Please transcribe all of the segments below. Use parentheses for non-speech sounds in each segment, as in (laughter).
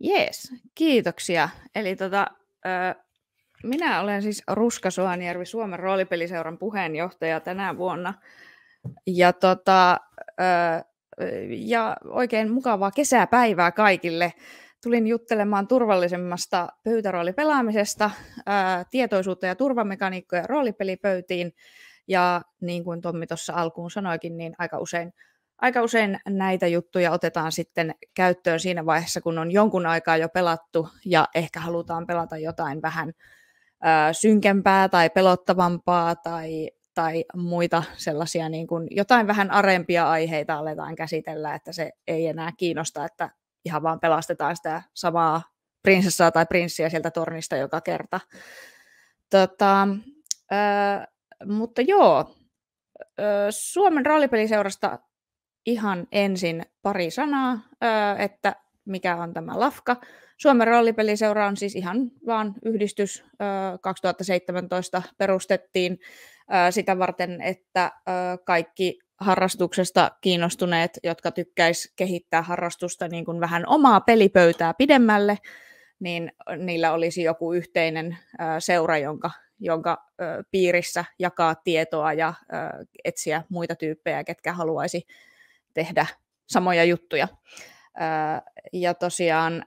Jees, kiitoksia. Eli tota, ö, minä olen siis Ruska Soanjärvi, Suomen roolipeliseuran puheenjohtaja tänä vuonna. Ja, tota, ö, ja oikein mukavaa kesäpäivää kaikille. Tulin juttelemaan turvallisemmasta pöytäroolipelaamisesta, ö, tietoisuutta ja turvamekaniikkoja roolipelipöytiin. Ja niin kuin Tommi tuossa alkuun sanoikin, niin aika usein aika usein näitä juttuja otetaan sitten käyttöön siinä vaiheessa, kun on jonkun aikaa jo pelattu ja ehkä halutaan pelata jotain vähän ö, synkempää tai pelottavampaa tai, tai muita sellaisia, niin kuin jotain vähän arempia aiheita aletaan käsitellä, että se ei enää kiinnosta, että ihan vaan pelastetaan sitä samaa prinsessaa tai prinssiä sieltä tornista joka kerta. Tota, ö, mutta joo, Suomen roolipeliseurasta ihan ensin pari sanaa, että mikä on tämä LAFKA. Suomen roolipeliseura on siis ihan vaan yhdistys. 2017 perustettiin sitä varten, että kaikki harrastuksesta kiinnostuneet, jotka tykkäis kehittää harrastusta niin kuin vähän omaa pelipöytää pidemmälle, niin niillä olisi joku yhteinen seura, jonka, jonka piirissä jakaa tietoa ja etsiä muita tyyppejä, ketkä haluaisi tehdä samoja juttuja. Ja tosiaan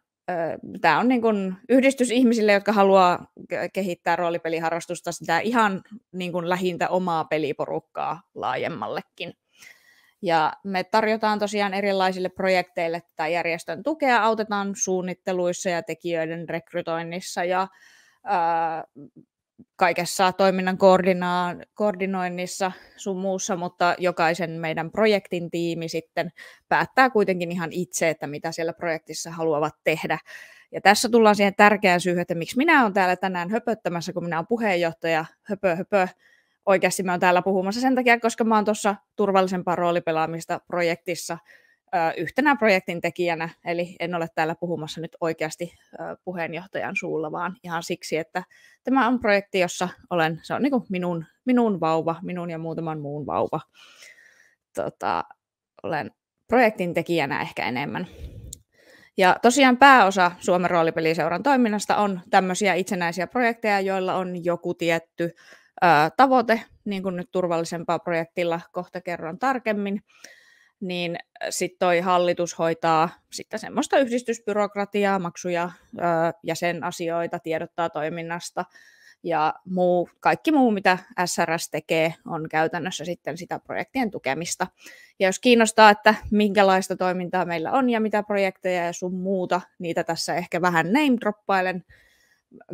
tämä on niin kuin yhdistys ihmisille, jotka haluaa kehittää roolipeliharrastusta sitä ihan niin kuin lähintä omaa peliporukkaa laajemmallekin. Ja me tarjotaan tosiaan erilaisille projekteille tätä järjestön tukea, autetaan suunnitteluissa ja tekijöiden rekrytoinnissa ja ää, kaikessa toiminnan koordina- koordinoinnissa sun muussa, mutta jokaisen meidän projektin tiimi sitten päättää kuitenkin ihan itse, että mitä siellä projektissa haluavat tehdä. Ja tässä tullaan siihen tärkeään syyhyn, että miksi minä olen täällä tänään höpöttämässä, kun minä olen puheenjohtaja, höpö, höpö. Oikeasti mä oon täällä puhumassa sen takia, koska mä oon tuossa turvallisempaa roolipelaamista projektissa yhtenä projektin tekijänä, eli en ole täällä puhumassa nyt oikeasti puheenjohtajan suulla, vaan ihan siksi, että tämä on projekti, jossa olen, se on niin kuin minun, minun vauva, minun ja muutaman muun vauva. Tota, olen projektin tekijänä ehkä enemmän. Ja tosiaan pääosa Suomen roolipeliseuran toiminnasta on tämmöisiä itsenäisiä projekteja, joilla on joku tietty ää, tavoite, niin kuin nyt turvallisempaa projektilla kohta kerron tarkemmin niin äh, sitten toi hallitus hoitaa sitten semmoista yhdistysbyrokratiaa, maksuja, jäsenasioita, tiedottaa toiminnasta ja muu, kaikki muu, mitä SRS tekee, on käytännössä sitten sitä projektien tukemista. Ja jos kiinnostaa, että minkälaista toimintaa meillä on ja mitä projekteja ja sun muuta, niitä tässä ehkä vähän name-droppailen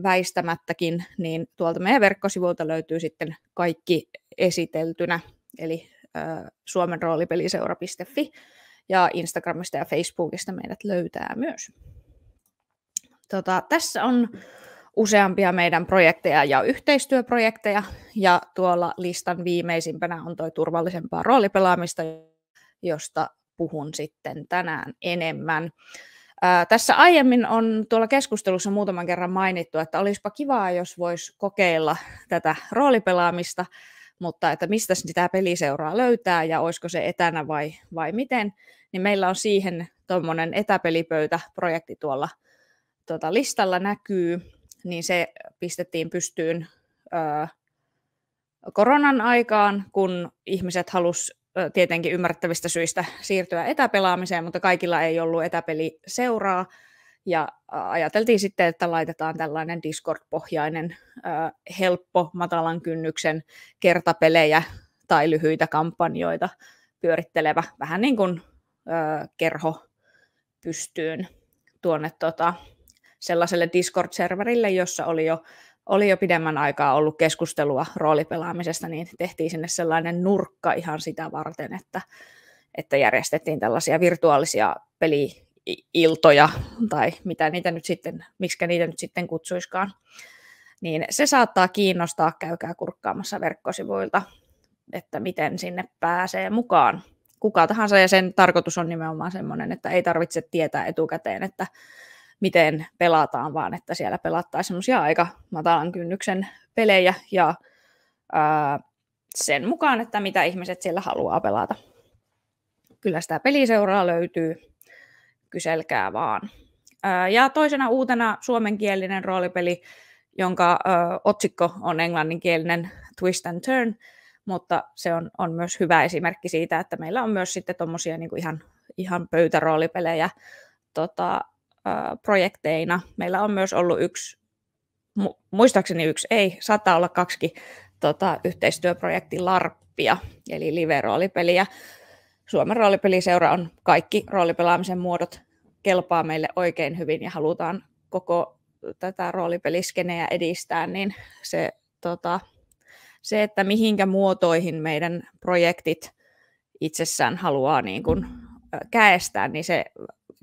väistämättäkin, niin tuolta meidän verkkosivuilta löytyy sitten kaikki esiteltynä Eli Suomen roolipeliseura.fi ja Instagramista ja Facebookista meidät löytää myös. Tota, tässä on useampia meidän projekteja ja yhteistyöprojekteja, ja tuolla listan viimeisimpänä on tuo turvallisempaa roolipelaamista, josta puhun sitten tänään enemmän. Ää, tässä aiemmin on tuolla keskustelussa muutaman kerran mainittu, että olisipa kivaa, jos voisi kokeilla tätä roolipelaamista, mutta että mistä sitä peliseuraa löytää ja olisiko se etänä vai, vai miten, niin meillä on siihen tuommoinen etäpelipöytäprojekti tuolla tuota, listalla näkyy, niin se pistettiin pystyyn öö, koronan aikaan, kun ihmiset halusivat tietenkin ymmärrettävistä syistä siirtyä etäpelaamiseen, mutta kaikilla ei ollut etäpeliseuraa, ja ajateltiin sitten, että laitetaan tällainen Discord-pohjainen, helppo, matalan kynnyksen kertapelejä tai lyhyitä kampanjoita pyörittelevä, vähän niin kuin kerho pystyyn tuonne tota, sellaiselle Discord-serverille, jossa oli jo, oli jo pidemmän aikaa ollut keskustelua roolipelaamisesta, niin tehtiin sinne sellainen nurkka ihan sitä varten, että, että järjestettiin tällaisia virtuaalisia peli, iltoja tai mitä niitä nyt sitten, miksi niitä nyt sitten kutsuiskaan, niin se saattaa kiinnostaa, käykää kurkkaamassa verkkosivuilta, että miten sinne pääsee mukaan. Kuka tahansa ja sen tarkoitus on nimenomaan sellainen, että ei tarvitse tietää etukäteen, että miten pelataan, vaan että siellä pelattaisiin semmoisia aika matalan kynnyksen pelejä ja ää, sen mukaan, että mitä ihmiset siellä haluaa pelata. Kyllä sitä peliseuraa löytyy, kyselkää vaan. Ja toisena uutena suomenkielinen roolipeli, jonka otsikko on englanninkielinen Twist and Turn, mutta se on, on myös hyvä esimerkki siitä, että meillä on myös sitten tuommoisia niin ihan, ihan pöytäroolipelejä tota, projekteina. Meillä on myös ollut yksi, mu- muistaakseni yksi, ei, saattaa olla kaksi tota, yhteistyöprojekti LARPia, eli live-roolipeliä. Suomen roolipeliseura on kaikki roolipelaamisen muodot kelpaa meille oikein hyvin ja halutaan koko tätä roolipeliskenejä edistää, niin se, tota, se, että mihinkä muotoihin meidän projektit itsessään haluaa niin kuin käestää, niin se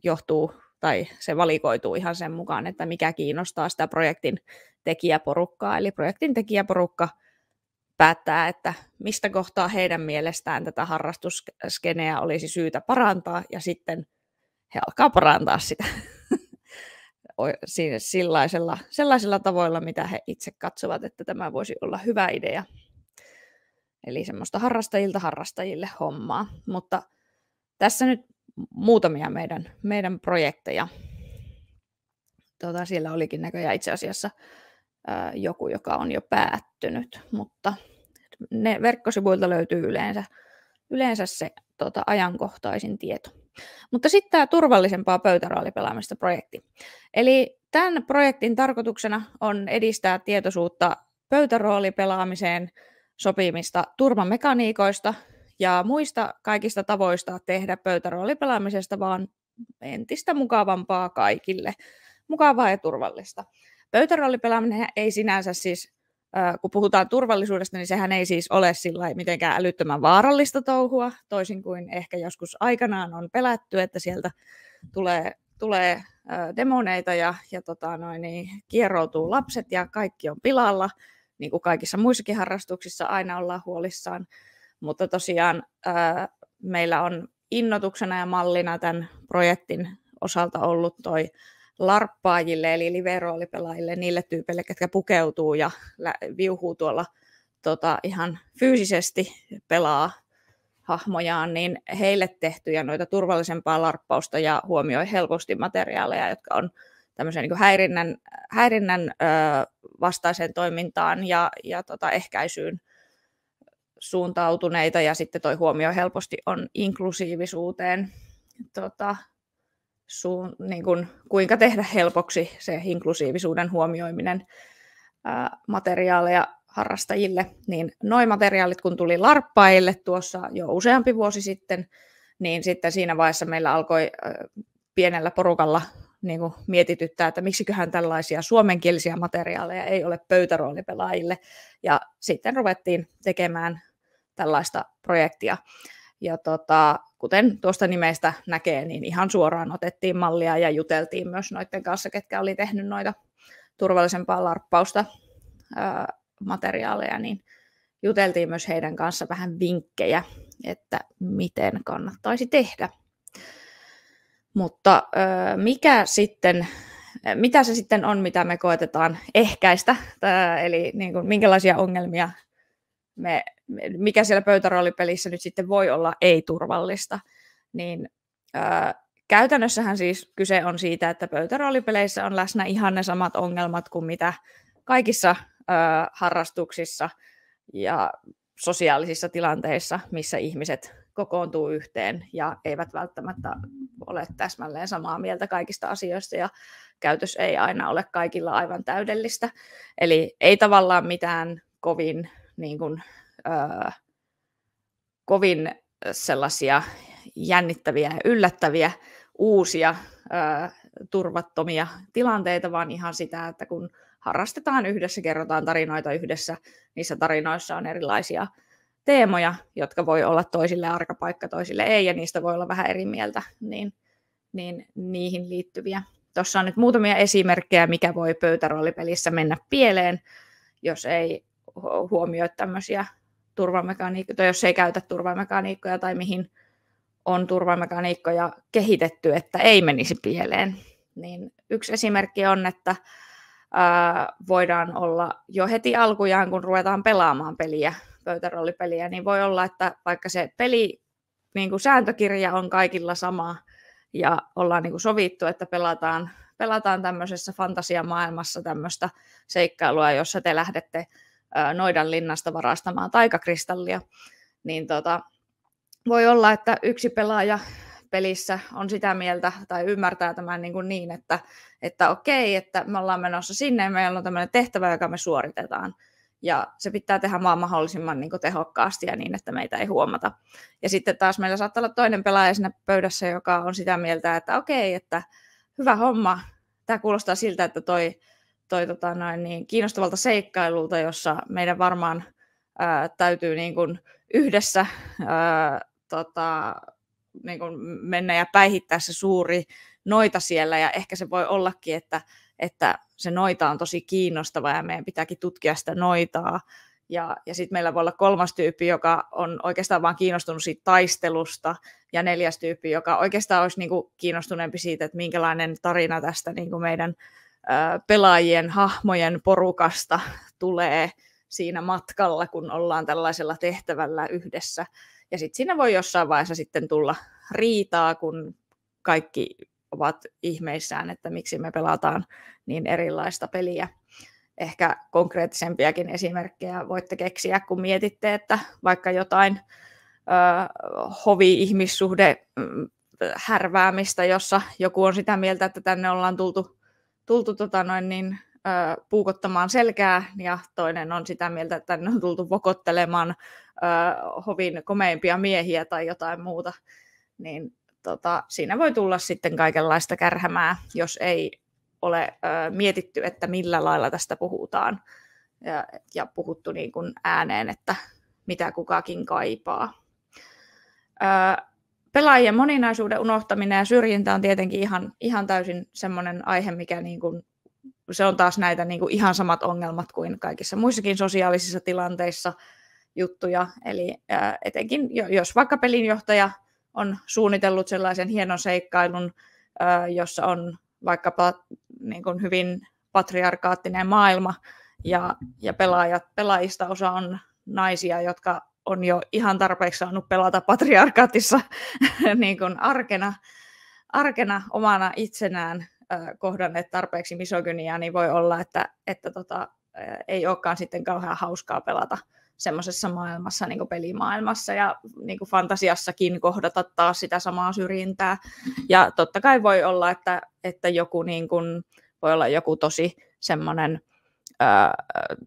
johtuu tai se valikoituu ihan sen mukaan, että mikä kiinnostaa sitä projektin tekijäporukkaa. Eli projektin tekijäporukka päättää, että mistä kohtaa heidän mielestään tätä harrastusskeneä olisi syytä parantaa ja sitten he alkaa parantaa sitä sellaisella, (laughs) sellaisella tavoilla, mitä he itse katsovat, että tämä voisi olla hyvä idea. Eli semmoista harrastajilta harrastajille hommaa. Mutta tässä nyt muutamia meidän, meidän projekteja. Tuota, siellä olikin näköjään itse asiassa ää, joku, joka on jo päättynyt, mutta ne verkkosivuilta löytyy yleensä, yleensä se tota, ajankohtaisin tieto. Mutta sitten tämä turvallisempaa pöytäraalipelaamista projekti. Eli tämän projektin tarkoituksena on edistää tietoisuutta pöytäroolipelaamiseen sopimista turvamekaniikoista ja muista kaikista tavoista tehdä pöytäroolipelaamisesta vaan entistä mukavampaa kaikille, mukavaa ja turvallista. Pöytäroolipelaaminen ei sinänsä siis kun puhutaan turvallisuudesta, niin sehän ei siis ole sillä mitenkään älyttömän vaarallista touhua, toisin kuin ehkä joskus aikanaan on pelätty, että sieltä tulee, tulee demoneita ja, ja tota noin, niin kieroutuu lapset ja kaikki on pilalla, niin kuin kaikissa muissakin harrastuksissa aina ollaan huolissaan. Mutta tosiaan meillä on innotuksena ja mallina tämän projektin osalta ollut toi larppaajille, eli liveroolipelaajille, niille tyypeille, ketkä pukeutuu ja viuhuu tuolla tota, ihan fyysisesti pelaa hahmojaan, niin heille tehtyjä noita turvallisempaa larppausta ja huomioi helposti materiaaleja, jotka on tämmöisen niin häirinnän, häirinnän ö, vastaiseen toimintaan ja, ja tota, ehkäisyyn suuntautuneita ja sitten toi huomio helposti on inklusiivisuuteen. Tota, suun, niin kuin, kuinka tehdä helpoksi se inklusiivisuuden huomioiminen ää, materiaaleja harrastajille, niin noin materiaalit kun tuli larppaille tuossa jo useampi vuosi sitten, niin sitten siinä vaiheessa meillä alkoi ää, pienellä porukalla niin kuin mietityttää, että miksiköhän tällaisia suomenkielisiä materiaaleja ei ole pöytäroolipelaajille. Ja sitten ruvettiin tekemään tällaista projektia. Ja tota, kuten tuosta nimestä näkee, niin ihan suoraan otettiin mallia ja juteltiin myös noiden kanssa, ketkä oli tehnyt noita turvallisempaa larppausta ää, materiaaleja, niin juteltiin myös heidän kanssa vähän vinkkejä, että miten kannattaisi tehdä. Mutta ää, mikä sitten mitä se sitten on, mitä me koetetaan ehkäistä, eli niin kuin, minkälaisia ongelmia me, mikä siellä pöytäroolipelissä nyt sitten voi olla ei-turvallista, niin ää, käytännössähän siis kyse on siitä, että pöytäroolipeleissä on läsnä ihan ne samat ongelmat kuin mitä kaikissa ää, harrastuksissa ja sosiaalisissa tilanteissa, missä ihmiset kokoontuu yhteen ja eivät välttämättä ole täsmälleen samaa mieltä kaikista asioista ja käytös ei aina ole kaikilla aivan täydellistä. Eli ei tavallaan mitään kovin niin kuin, öö, kovin sellaisia jännittäviä ja yllättäviä uusia öö, turvattomia tilanteita, vaan ihan sitä, että kun harrastetaan yhdessä, kerrotaan tarinoita yhdessä, niissä tarinoissa on erilaisia teemoja, jotka voi olla toisille arkapaikka, toisille ei, ja niistä voi olla vähän eri mieltä, niin, niin niihin liittyviä. Tuossa on nyt muutamia esimerkkejä, mikä voi pöytäroolipelissä mennä pieleen, jos ei huomioi tämmöisiä turvamekaniikkoja, tai jos ei käytä turvamekaniikkoja tai mihin on turvamekaniikkoja kehitetty, että ei menisi pieleen. Niin yksi esimerkki on, että ää, voidaan olla jo heti alkujaan, kun ruvetaan pelaamaan peliä, pöytärollipeliä, niin voi olla, että vaikka se peli, niin kuin sääntökirja on kaikilla sama ja ollaan niin kuin sovittu, että pelataan, pelataan tämmöisessä fantasiamaailmassa tämmöistä seikkailua, jossa te lähdette noidan linnasta varastamaan taikakristallia, niin tota, voi olla, että yksi pelaaja pelissä on sitä mieltä tai ymmärtää tämän niin, kuin niin että, että okei, että me ollaan menossa sinne ja meillä on tämmöinen tehtävä, joka me suoritetaan. Ja se pitää tehdä maan mahdollisimman niin tehokkaasti ja niin, että meitä ei huomata. Ja sitten taas meillä saattaa olla toinen pelaaja siinä pöydässä, joka on sitä mieltä, että okei, että hyvä homma, tämä kuulostaa siltä, että toi toi, tota, noin, niin, kiinnostavalta seikkailulta, jossa meidän varmaan ää, täytyy niin kuin, yhdessä ää, tota, niin kuin, mennä ja päihittää se suuri noita siellä. Ja ehkä se voi ollakin, että, että se noita on tosi kiinnostava ja meidän pitääkin tutkia sitä noitaa. Ja, ja sitten meillä voi olla kolmas tyyppi, joka on oikeastaan vain kiinnostunut siitä taistelusta, ja neljäs tyyppi, joka oikeastaan olisi niinku kiinnostuneempi siitä, että minkälainen tarina tästä niinku meidän pelaajien hahmojen porukasta tulee siinä matkalla, kun ollaan tällaisella tehtävällä yhdessä. Ja sitten siinä voi jossain vaiheessa sitten tulla riitaa, kun kaikki ovat ihmeissään, että miksi me pelataan niin erilaista peliä. Ehkä konkreettisempiakin esimerkkejä voitte keksiä, kun mietitte, että vaikka jotain ö, hovi-ihmissuhde mm, härväämistä, jossa joku on sitä mieltä, että tänne ollaan tultu tultu tota noin, niin, ö, puukottamaan selkää ja toinen on sitä mieltä, että tänne on tultu vokottelemaan ö, hovin komeimpia miehiä tai jotain muuta. Niin tota, siinä voi tulla sitten kaikenlaista kärhämää, jos ei ole ö, mietitty, että millä lailla tästä puhutaan ja, ja puhuttu niin kuin ääneen, että mitä kukakin kaipaa. Ö, pelaajien moninaisuuden unohtaminen ja syrjintä on tietenkin ihan, ihan täysin semmoinen aihe, mikä niin kuin, se on taas näitä niin kuin ihan samat ongelmat kuin kaikissa muissakin sosiaalisissa tilanteissa juttuja. Eli ää, etenkin jos vaikka pelinjohtaja on suunnitellut sellaisen hienon seikkailun, ää, jossa on vaikkapa niin kuin hyvin patriarkaattinen maailma ja, ja pelaajat, pelaajista osa on naisia, jotka on jo ihan tarpeeksi saanut pelata patriarkaatissa (laughs) niin kuin arkena, arkena omana itsenään kohdanneet tarpeeksi misogyniaa, niin voi olla, että, että tota, ei olekaan sitten kauhean hauskaa pelata semmoisessa maailmassa, niin kuin pelimaailmassa ja niin kuin fantasiassakin kohdata taas sitä samaa syrjintää. Ja totta kai voi olla, että, että joku, niin kuin, voi olla joku tosi semmoinen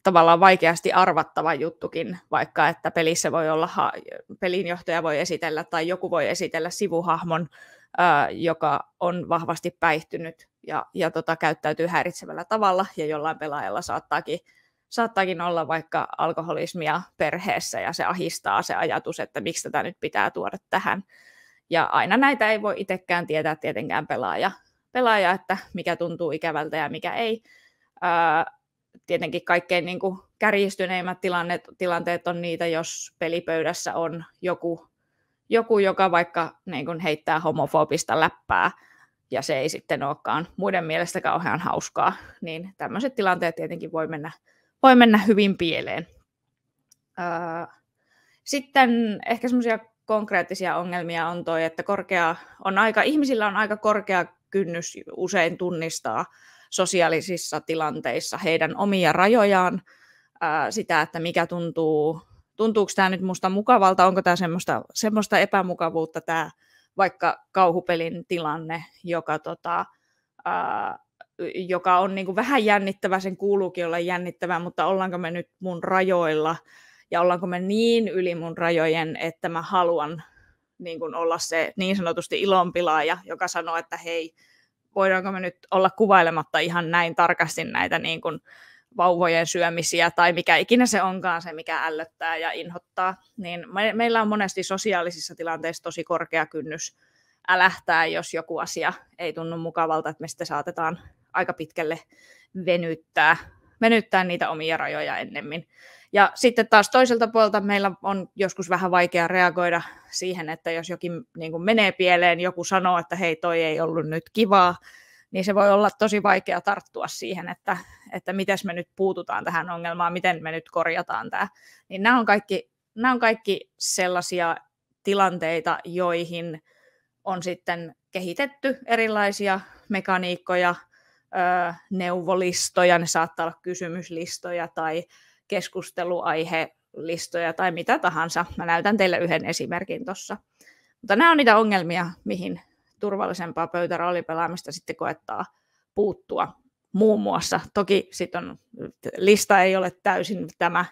tavallaan vaikeasti arvattava juttukin, vaikka että pelissä voi olla, ha- pelinjohtaja voi esitellä tai joku voi esitellä sivuhahmon, joka on vahvasti päihtynyt ja, ja tota, käyttäytyy häiritsevällä tavalla ja jollain pelaajalla saattaakin saattaakin olla vaikka alkoholismia perheessä ja se ahistaa se ajatus, että miksi tätä nyt pitää tuoda tähän. Ja aina näitä ei voi itsekään tietää tietenkään pelaaja, pelaaja että mikä tuntuu ikävältä ja mikä ei tietenkin kaikkein niin kuin kärjistyneimmät tilanteet, tilanteet on niitä, jos pelipöydässä on joku, joku joka vaikka niin kuin heittää homofobista läppää, ja se ei sitten olekaan muiden mielestä kauhean hauskaa, niin tämmöiset tilanteet tietenkin voi mennä, voi mennä hyvin pieleen. Öö, sitten ehkä semmoisia konkreettisia ongelmia on toi, että korkea on aika, ihmisillä on aika korkea kynnys usein tunnistaa sosiaalisissa tilanteissa heidän omia rajojaan, ää, sitä, että mikä tuntuu, tuntuuko tämä nyt musta mukavalta, onko tämä semmoista, semmoista epämukavuutta tämä vaikka kauhupelin tilanne, joka, tota, ää, joka on niinku vähän jännittävä, sen kuuluukin olla jännittävä, mutta ollaanko me nyt mun rajoilla ja ollaanko me niin yli mun rajojen, että mä haluan niin kuin olla se niin sanotusti ilonpilaaja, joka sanoo, että hei, voidaanko me nyt olla kuvailematta ihan näin tarkasti näitä niin kuin vauvojen syömisiä tai mikä ikinä se onkaan se, mikä ällöttää ja inhottaa, niin me, meillä on monesti sosiaalisissa tilanteissa tosi korkea kynnys älähtää, jos joku asia ei tunnu mukavalta, että me sitten saatetaan aika pitkälle venyttää, venyttää niitä omia rajoja ennemmin. Ja sitten taas toiselta puolelta meillä on joskus vähän vaikea reagoida siihen, että jos jokin niin kuin menee pieleen, joku sanoo, että hei toi ei ollut nyt kivaa, niin se voi olla tosi vaikea tarttua siihen, että, että miten me nyt puututaan tähän ongelmaan, miten me nyt korjataan tämä. Niin nämä on kaikki, nämä on kaikki sellaisia tilanteita, joihin on sitten kehitetty erilaisia mekaniikkoja, neuvolistoja, ne saattaa olla kysymyslistoja tai keskusteluaihelistoja tai mitä tahansa. Mä näytän teille yhden esimerkin tuossa. Mutta nämä on niitä ongelmia, mihin turvallisempaa pöytäroolipelaamista sitten koettaa puuttua muun muassa. Toki sit on, lista ei ole täysin tämä,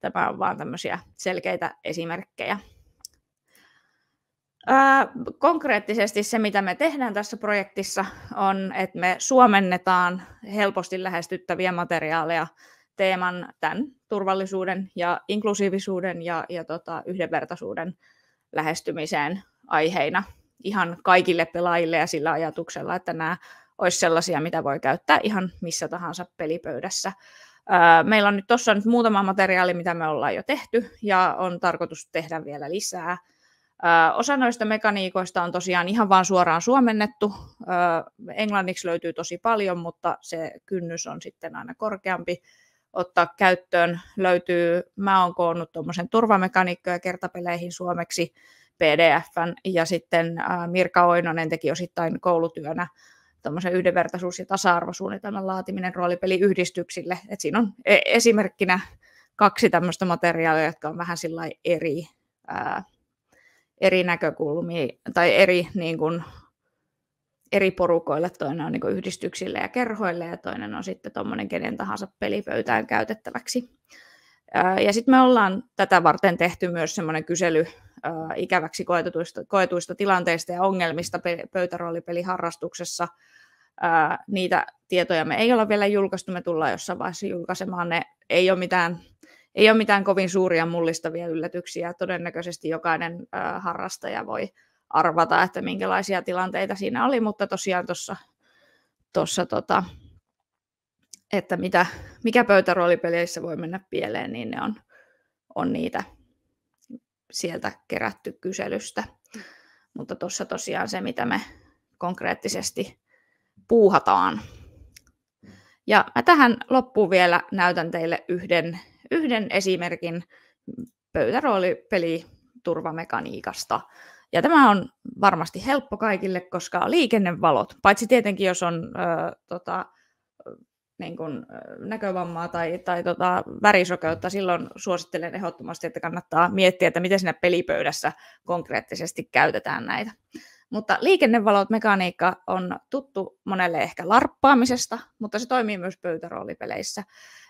tämä on vaan tämmöisiä selkeitä esimerkkejä. Ää, konkreettisesti se, mitä me tehdään tässä projektissa, on, että me suomennetaan helposti lähestyttäviä materiaaleja teeman tämän turvallisuuden ja inklusiivisuuden ja, ja tota, yhdenvertaisuuden lähestymiseen aiheina ihan kaikille pelaajille ja sillä ajatuksella, että nämä olisi sellaisia, mitä voi käyttää ihan missä tahansa pelipöydässä. Öö, meillä on nyt tuossa nyt muutama materiaali, mitä me ollaan jo tehty ja on tarkoitus tehdä vielä lisää. Öö, osa noista mekaniikoista on tosiaan ihan vaan suoraan suomennettu. Öö, englanniksi löytyy tosi paljon, mutta se kynnys on sitten aina korkeampi ottaa käyttöön. Löytyy, mä oon koonnut tuommoisen turvamekaniikkoja kertapeleihin suomeksi PDFn ja sitten Mirka Oinonen teki osittain koulutyönä tuommoisen yhdenvertaisuus- ja tasa-arvosuunnitelman laatiminen roolipeliyhdistyksille. Et siinä on e-, esimerkkinä kaksi tämmöistä materiaalia, jotka on vähän sillä eri, ää, eri näkökulmia tai eri niin kuin, eri porukoille, toinen on niin yhdistyksille ja kerhoille ja toinen on sitten tuommoinen kenen tahansa pelipöytään käytettäväksi. Ja sitten me ollaan tätä varten tehty myös semmoinen kysely ikäväksi koetuista, koetuista tilanteista ja ongelmista pöytäroolipeliharrastuksessa. Niitä tietoja me ei ole vielä julkaistu, me tullaan jossain vaiheessa julkaisemaan. Ne ei ole mitään, ei ole mitään kovin suuria mullistavia yllätyksiä. Todennäköisesti jokainen harrastaja voi arvata, että minkälaisia tilanteita siinä oli, mutta tosiaan tuossa, tossa tota, että mitä, mikä pöytäroolipeleissä voi mennä pieleen, niin ne on, on niitä sieltä kerätty kyselystä. Mutta tuossa tosiaan se, mitä me konkreettisesti puuhataan. Ja mä tähän loppuun vielä näytän teille yhden, yhden esimerkin pöytäroolipeli turvamekaniikasta. Ja tämä on varmasti helppo kaikille, koska liikennevalot, paitsi tietenkin jos on ö, tota, niin kuin, näkövammaa tai, tai tota, värisokeutta, silloin suosittelen ehdottomasti, että kannattaa miettiä, että miten siinä pelipöydässä konkreettisesti käytetään näitä. Mutta liikennevalot mekaniikka on tuttu monelle ehkä larppaamisesta, mutta se toimii myös pöytäroolipeleissä.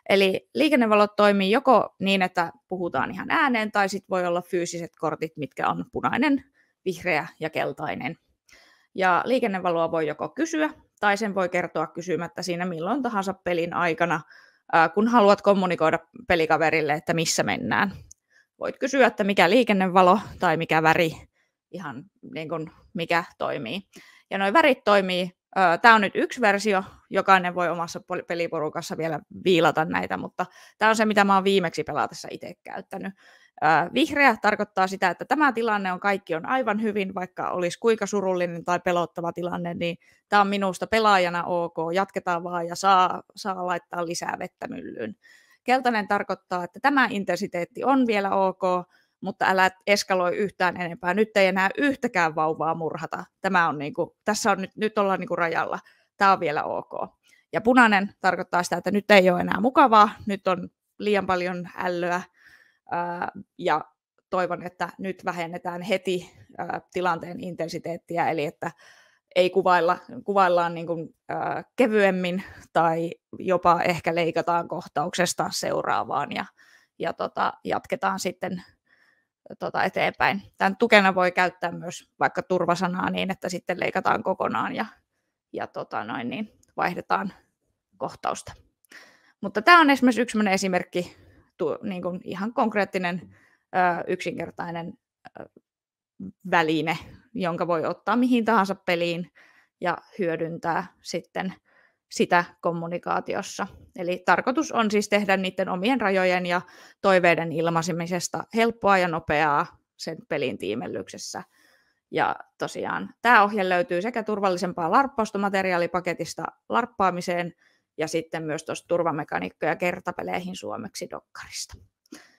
Eli liikennevalot toimii joko niin, että puhutaan ihan ääneen, tai sitten voi olla fyysiset kortit, mitkä on punainen vihreä ja keltainen. Ja liikennevaloa voi joko kysyä tai sen voi kertoa kysymättä siinä milloin tahansa pelin aikana, kun haluat kommunikoida pelikaverille, että missä mennään. Voit kysyä, että mikä liikennevalo tai mikä väri, ihan niin kuin mikä toimii. Ja noi värit toimii Tämä on nyt yksi versio, jokainen voi omassa peliporukassa vielä viilata näitä, mutta tämä on se, mitä mä oon viimeksi pelatessa itse käyttänyt. Vihreä tarkoittaa sitä, että tämä tilanne on kaikki on aivan hyvin, vaikka olisi kuinka surullinen tai pelottava tilanne, niin tämä on minusta pelaajana ok, jatketaan vaan ja saa, saa laittaa lisää vettä myllyyn. Keltainen tarkoittaa, että tämä intensiteetti on vielä ok, mutta älä eskaloi yhtään enempää. Nyt ei enää yhtäkään vauvaa murhata. Tämä on niin kuin, tässä on nyt, nyt ollaan niin kuin rajalla. Tämä on vielä ok. Ja punainen tarkoittaa sitä, että nyt ei ole enää mukavaa, nyt on liian paljon ällöä ää, ja toivon, että nyt vähennetään heti ää, tilanteen intensiteettiä, eli että ei kuvailla, kuvaillaan niin kuin, ää, kevyemmin tai jopa ehkä leikataan kohtauksesta seuraavaan ja, ja tota, jatketaan sitten tota, eteenpäin. Tämän tukena voi käyttää myös vaikka turvasanaa niin, että sitten leikataan kokonaan ja, ja tota, noin, niin vaihdetaan kohtausta. Mutta tämä on esimerkiksi yksi esimerkki, tu, niin kuin ihan konkreettinen, ö, yksinkertainen ö, väline, jonka voi ottaa mihin tahansa peliin ja hyödyntää sitten – sitä kommunikaatiossa. Eli tarkoitus on siis tehdä niiden omien rajojen ja toiveiden ilmaisemisesta helppoa ja nopeaa sen pelin tiimellyksessä. Ja tosiaan tämä ohje löytyy sekä turvallisempaa larppaustomateriaalipaketista larppaamiseen ja sitten myös tuosta turvamekaniikkoja kertapeleihin suomeksi dokkarista.